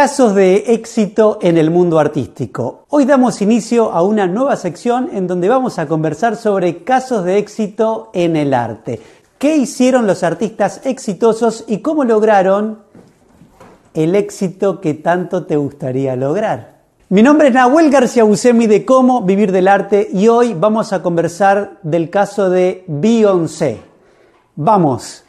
Casos de éxito en el mundo artístico. Hoy damos inicio a una nueva sección en donde vamos a conversar sobre casos de éxito en el arte. ¿Qué hicieron los artistas exitosos y cómo lograron el éxito que tanto te gustaría lograr? Mi nombre es Nahuel García Buscemi de Cómo Vivir del Arte y hoy vamos a conversar del caso de Beyoncé. Vamos.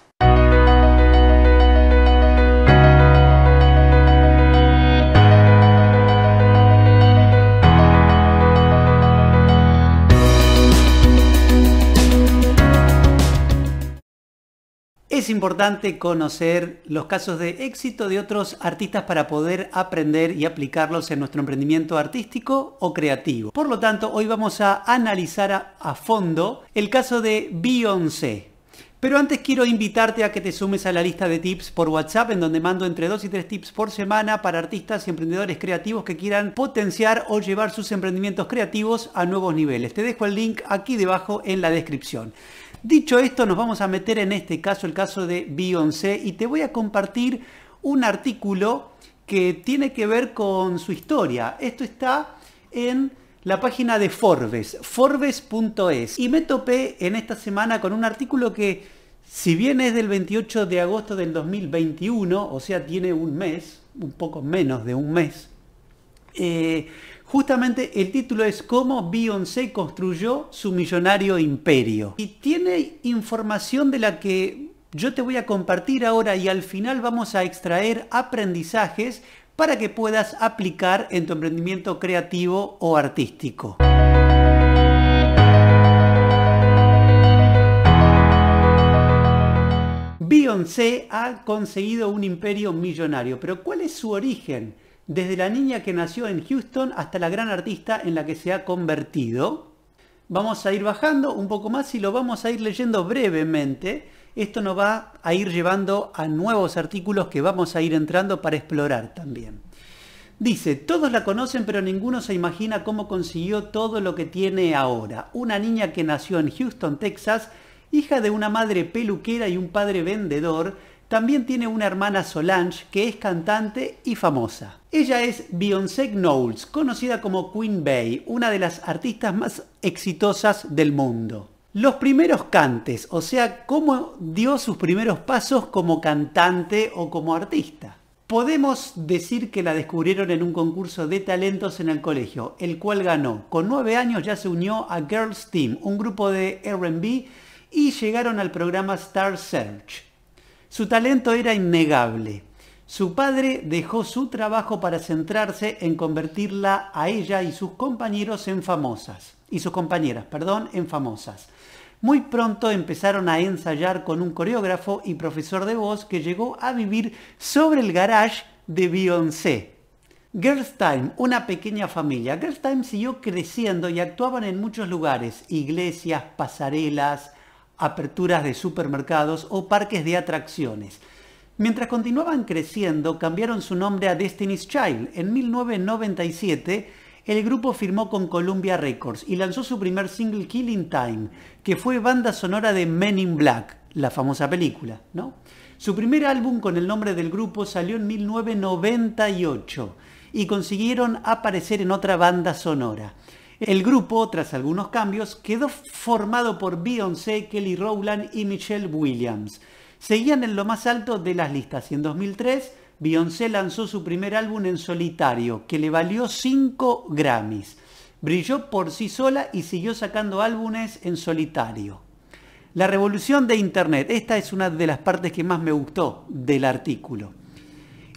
es importante conocer los casos de éxito de otros artistas para poder aprender y aplicarlos en nuestro emprendimiento artístico o creativo. Por lo tanto, hoy vamos a analizar a, fondo el caso de Beyoncé. Pero antes quiero invitarte a que te sumes a la lista de tips por WhatsApp, en donde mando entre 2 y 3 tips por semana para artistas y emprendedores creativos que quieran potenciar o llevar sus emprendimientos creativos a nuevos niveles. Te dejo el link aquí debajo en la descripción. Dicho esto, nos vamos a meter en este caso, el caso de Beyoncé, y te voy a compartir un artículo que tiene que ver con su historia. Esto está en la página de Forbes, forbes.es. Y me topé en esta semana con un artículo que, si bien es del 28 de agosto del 2021, o sea, tiene un mes, un poco menos de un mes, eh, Justamente el título es Cómo Beyoncé construyó su millonario imperio. Y tiene información de la que yo te voy a compartir ahora y al final vamos a extraer aprendizajes para que puedas aplicar en tu emprendimiento creativo o artístico. Beyoncé ha conseguido un imperio millonario, pero ¿cuál es su origen? desde la niña que nació en Houston hasta la gran artista en la que se ha convertido. Vamos a ir bajando un poco más y lo vamos a ir leyendo brevemente. Esto nos va a ir llevando a nuevos artículos que vamos a ir entrando para explorar también. Dice, todos la conocen pero ninguno se imagina cómo consiguió todo lo que tiene ahora. Una niña que nació en Houston, Texas, hija de una madre peluquera y un padre vendedor, también tiene una hermana Solange que es cantante y famosa. Ella es Beyoncé Knowles, conocida como Queen Bey, una de las artistas más exitosas del mundo. Los primeros cantes, o sea, cómo dio sus primeros pasos como cantante o como artista. Podemos decir que la descubrieron en un concurso de talentos en el colegio, el cual ganó. Con nueve años ya se unió a Girls Team, un grupo de RB, y llegaron al programa Star Search. Su talento era innegable. Su padre dejó su trabajo para centrarse en convertirla a ella y sus compañeros en famosas, y sus compañeras, perdón, en famosas. Muy pronto empezaron a ensayar con un coreógrafo y profesor de voz que llegó a vivir sobre el garage de Beyoncé. Girls Time, una pequeña familia. Girls Time siguió creciendo y actuaban en muchos lugares, iglesias, pasarelas, aperturas de supermercados o parques de atracciones. Mientras continuaban creciendo, cambiaron su nombre a Destiny's Child. En 1997, el grupo firmó con Columbia Records y lanzó su primer single Killing Time, que fue banda sonora de Men in Black, la famosa película, Su primer álbum con el nombre del grupo salió en 1998 y consiguieron aparecer en otra banda sonora. El grupo, tras algunos cambios, quedó formado por Beyoncé, Kelly Rowland y Michelle Williams. Seguían en lo más alto de las listas y en 2003 Beyoncé lanzó su primer álbum en solitario, que le valió 5 Grammys. Brilló por sí sola y siguió sacando álbumes en solitario. La revolución de Internet, esta es una de las partes que más me gustó del artículo.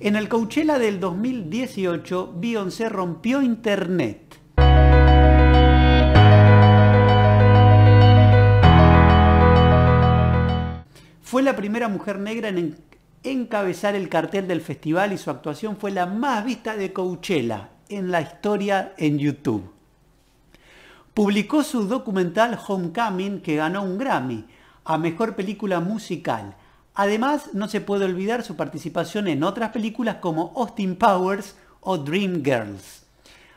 En el Coachella del 2018, Beyoncé rompió Internet la primera mujer negra en encabezar el cartel del festival y su actuación fue la más vista de Coachella en la historia en YouTube. Publicó su documental Homecoming que ganó un Grammy a Mejor Película Musical. Además, no se puede olvidar su participación en otras películas como Austin Powers o Dream Girls.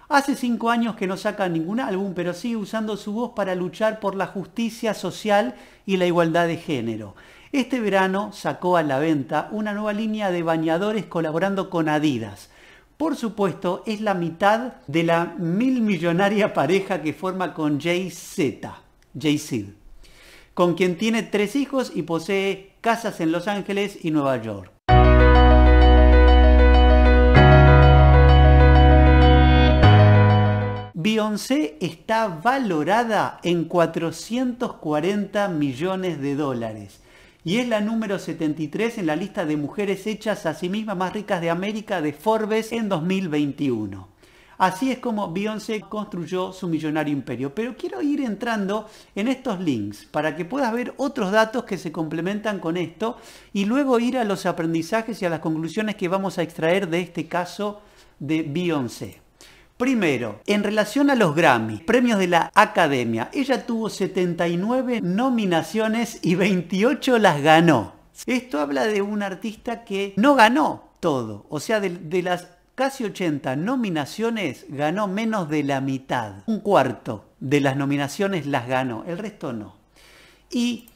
Hace cinco años que no saca ningún álbum, pero sigue usando su voz para luchar por la justicia social y la igualdad de género. Este verano sacó a la venta una nueva línea de bañadores colaborando con Adidas. Por supuesto, es la mitad de la mil millonaria pareja que forma con Jay-Z, Jay con quien tiene tres hijos y posee casas en Los Ángeles y Nueva York. Beyoncé está valorada en 440 millones de dólares y es la número 73 en la lista de mujeres hechas a sí mismas más ricas de América de Forbes en 2021. Así es como Beyoncé construyó su millonario imperio. Pero quiero ir entrando en estos links para que puedas ver otros datos que se complementan con esto y luego ir a los aprendizajes y a las conclusiones que vamos a extraer de este caso de Beyoncé. Primero, en relación a los Grammy, premios de la Academia, ella tuvo 79 nominaciones y 28 las ganó. Esto habla de un artista que no ganó todo, o sea, de, las casi 80 nominaciones ganó menos de la mitad, un cuarto de las nominaciones las ganó, el resto no. Y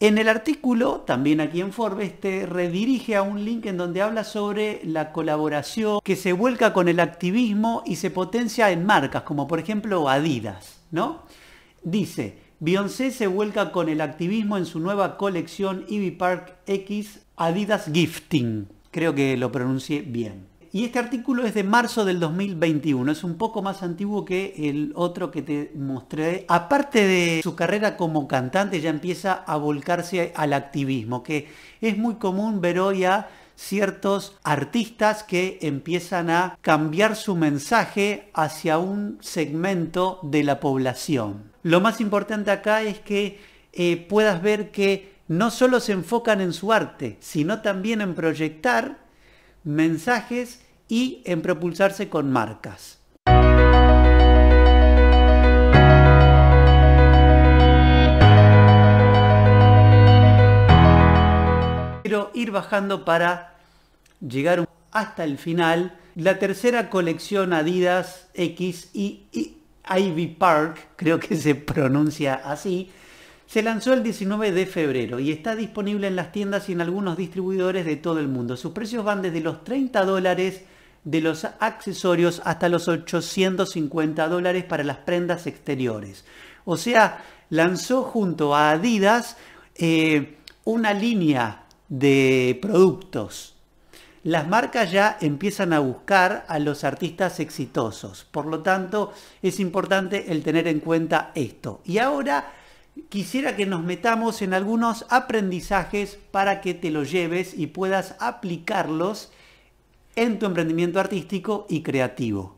en el artículo, también aquí en Forbes, te redirige a un link en donde habla sobre la colaboración que se vuelca con el activismo y se potencia en marcas, como por ejemplo Adidas, ¿no? Dice, Beyoncé se vuelca con el activismo en su nueva colección Ivy Park X Adidas Gifting. Creo que lo pronuncié bien. Y este artículo es de marzo del 2021, es un poco más antiguo que el otro que te mostré. Aparte de su carrera como cantante, ya empieza a volcarse al activismo, que es muy común ver hoy a ciertos artistas que empiezan a cambiar su mensaje hacia un segmento de la población. Lo más importante acá es que eh, puedas ver que no solo se enfocan en su arte, sino también en proyectar mensajes y en propulsarse con marcas. Quiero ir bajando para llegar hasta el final. La tercera colección Adidas X y, Ivy Park, creo que se pronuncia así, se lanzó el 19 de febrero y está disponible en las tiendas y en algunos distribuidores de todo el mundo. Sus precios van desde los 30 dólares de los accesorios hasta los 850 dólares para las prendas exteriores. O sea, lanzó junto a Adidas eh, una línea de productos. Las marcas ya empiezan a buscar a los artistas exitosos. Por lo tanto, es importante el tener en cuenta esto. Y ahora quisiera que nos metamos en algunos aprendizajes para que te los lleves y puedas aplicarlos en tu emprendimiento artístico y creativo.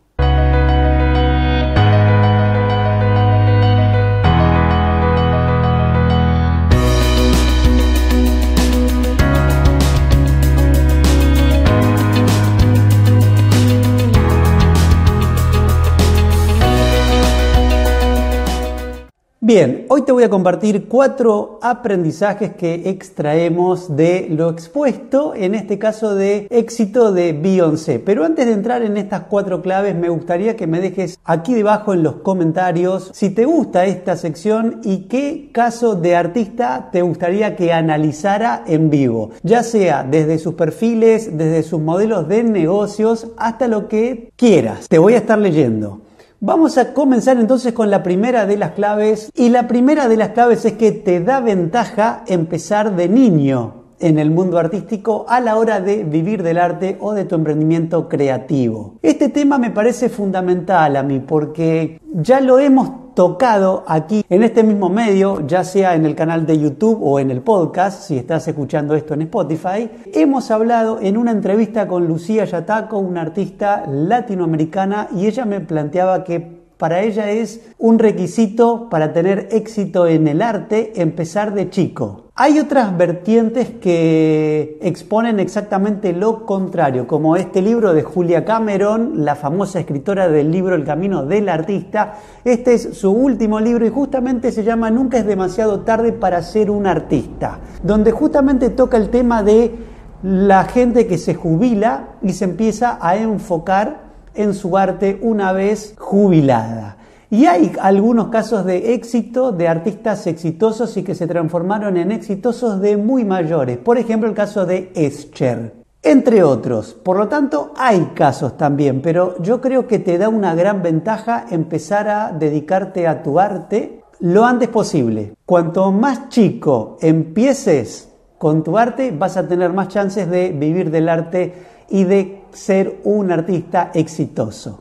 Bien, hoy te voy a compartir cuatro aprendizajes que extraemos de lo expuesto, en este caso de éxito de Beyoncé. Pero antes de entrar en estas cuatro claves, me gustaría que me dejes aquí debajo en los comentarios si te gusta esta sección y qué caso de artista te gustaría que analizara en vivo, ya sea desde sus perfiles, desde sus modelos de negocios, hasta lo que quieras. Te voy a estar leyendo. Vamos a comenzar entonces con la primera de las claves y la primera de las claves es que te da ventaja empezar de niño en el mundo artístico a la hora de vivir del arte o de tu emprendimiento creativo. Este tema me parece fundamental a mí porque ya lo hemos tocado aquí en este mismo medio, ya sea en el canal de YouTube o en el podcast, si estás escuchando esto en Spotify, hemos hablado en una entrevista con Lucía Yataco, una artista latinoamericana, y ella me planteaba que para ella es un requisito para tener éxito en el arte empezar de chico. Hay otras vertientes que exponen exactamente lo contrario, como este libro de Julia Cameron, la famosa escritora del libro El Camino del Artista. Este es su último libro y justamente se llama Nunca es demasiado tarde para ser un artista, donde justamente toca el tema de la gente que se jubila y se empieza a enfocar en su arte una vez jubilada. Y hay algunos casos de éxito de artistas exitosos y que se transformaron en exitosos de muy mayores. Por ejemplo, el caso de Escher, entre otros. Por lo tanto, hay casos también, pero yo creo que te da una gran ventaja empezar a dedicarte a tu arte lo antes posible. Cuanto más chico empieces con tu arte, vas a tener más chances de vivir del arte y de ser un artista exitoso.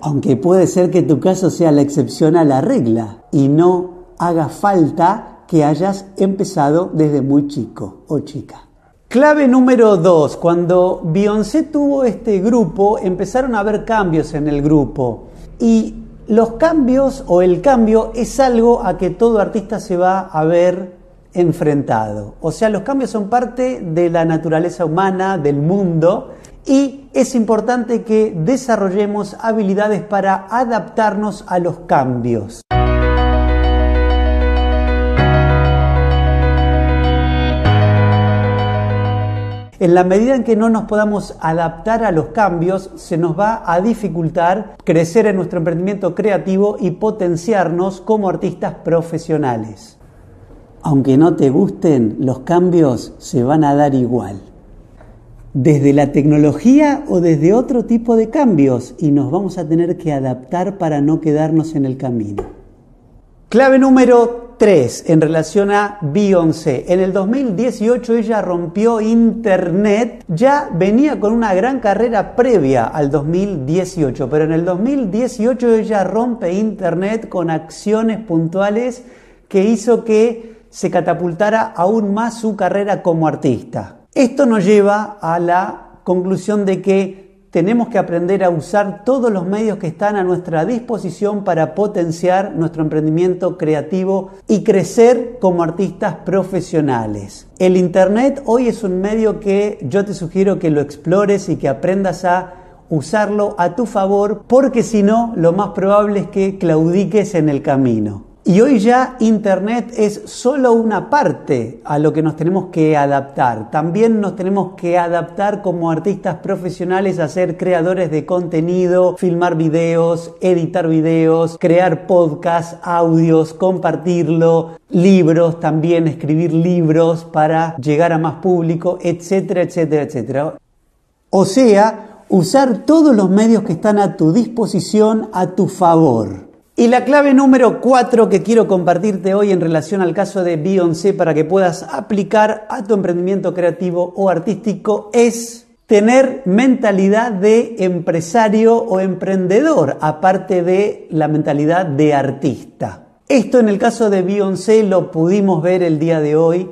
Aunque puede ser que tu caso sea la excepción a la regla y no haga falta que hayas empezado desde muy chico o chica. Clave número 2. Cuando Beyoncé tuvo este grupo, empezaron a haber cambios en el grupo. Y los cambios o el cambio es algo a que todo artista se va a ver enfrentado. O sea, los cambios son parte de la naturaleza humana, del mundo, y es importante que desarrollemos habilidades para adaptarnos a los cambios. En la medida en que no nos podamos adaptar a los cambios, se nos va a dificultar crecer en nuestro emprendimiento creativo y potenciarnos como artistas profesionales aunque no te gusten, los cambios se van a dar igual. Desde la tecnología o desde otro tipo de cambios y nos vamos a tener que adaptar para no quedarnos en el camino. Clave número 3 en relación a Beyoncé. En el 2018 ella rompió Internet, ya venía con una gran carrera previa al 2018, pero en el 2018 ella rompe Internet con acciones puntuales que hizo que se catapultará aún más su carrera como artista. Esto nos lleva a la conclusión de que tenemos que aprender a usar todos los medios que están a nuestra disposición para potenciar nuestro emprendimiento creativo y crecer como artistas profesionales. El Internet hoy es un medio que yo te sugiero que lo explores y que aprendas a usarlo a tu favor porque si no, lo más probable es que claudiques en el camino. Y hoy ya Internet es solo una parte a lo que nos tenemos que adaptar. También nos tenemos que adaptar como artistas profesionales a ser creadores de contenido, filmar videos, editar videos, crear podcasts, audios, compartirlo, libros también, escribir libros para llegar a más público, etcétera, etcétera, etcétera. O sea, usar todos los medios que están a tu disposición a tu favor. Y la clave número cuatro que quiero compartirte hoy en relación al caso de Beyoncé para que puedas aplicar a tu emprendimiento creativo o artístico es tener mentalidad de empresario o emprendedor, aparte de la mentalidad de artista. Esto en el caso de Beyoncé lo pudimos ver el día de hoy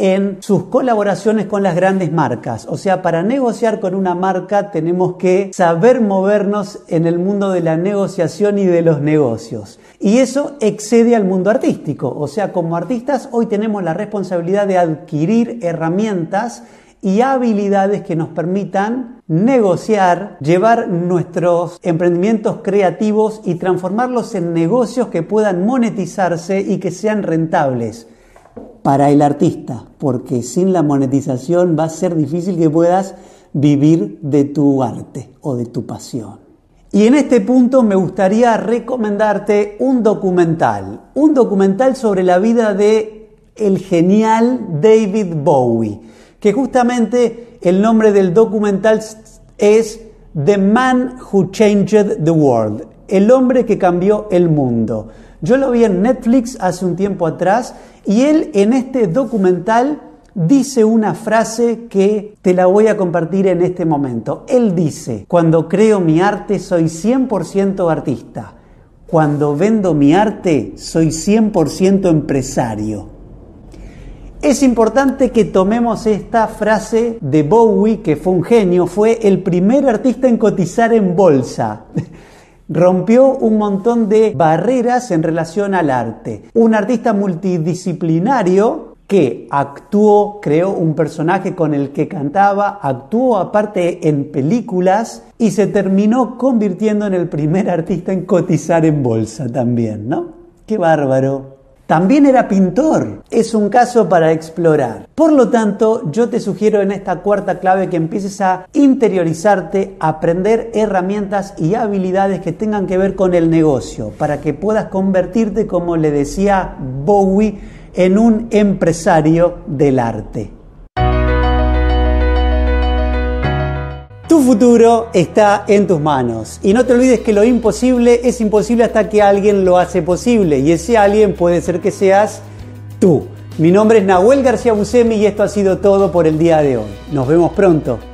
en sus colaboraciones con las grandes marcas. O sea, para negociar con una marca tenemos que saber movernos en el mundo de la negociación y de los negocios. Y eso excede al mundo artístico. O sea, como artistas hoy tenemos la responsabilidad de adquirir herramientas y habilidades que nos permitan negociar, llevar nuestros emprendimientos creativos y transformarlos en negocios que puedan monetizarse y que sean rentables para el artista, porque sin la monetización va a ser difícil que puedas vivir de tu arte o de tu pasión. Y en este punto me gustaría recomendarte un documental, un documental sobre la vida de el genial David Bowie, que justamente el nombre del documental es The Man Who Changed the World, el hombre que cambió el mundo. Yo lo vi en Netflix hace un tiempo atrás y él en este documental dice una frase que te la voy a compartir en este momento. Él dice, cuando creo mi arte soy 100% artista, cuando vendo mi arte soy 100% empresario. Es importante que tomemos esta frase de Bowie, que fue un genio, fue el primer artista en cotizar en bolsa. Rompió un montón de barreras en relación al arte. Un artista multidisciplinario que actuó, creó un personaje con el que cantaba, actuó aparte en películas y se terminó convirtiendo en el primer artista en cotizar en bolsa también, ¿no? ¡Qué bárbaro! También era pintor. Es un caso para explorar. Por lo tanto, yo te sugiero en esta cuarta clave que empieces a interiorizarte, aprender herramientas y habilidades que tengan que ver con el negocio, para que puedas convertirte, como le decía Bowie, en un empresario del arte. Tu futuro está en tus manos y no te olvides que lo imposible es imposible hasta que alguien lo hace posible y ese alguien puede ser que seas tú. Mi nombre es Nahuel García Busemi y esto ha sido todo por el día de hoy. Nos vemos pronto.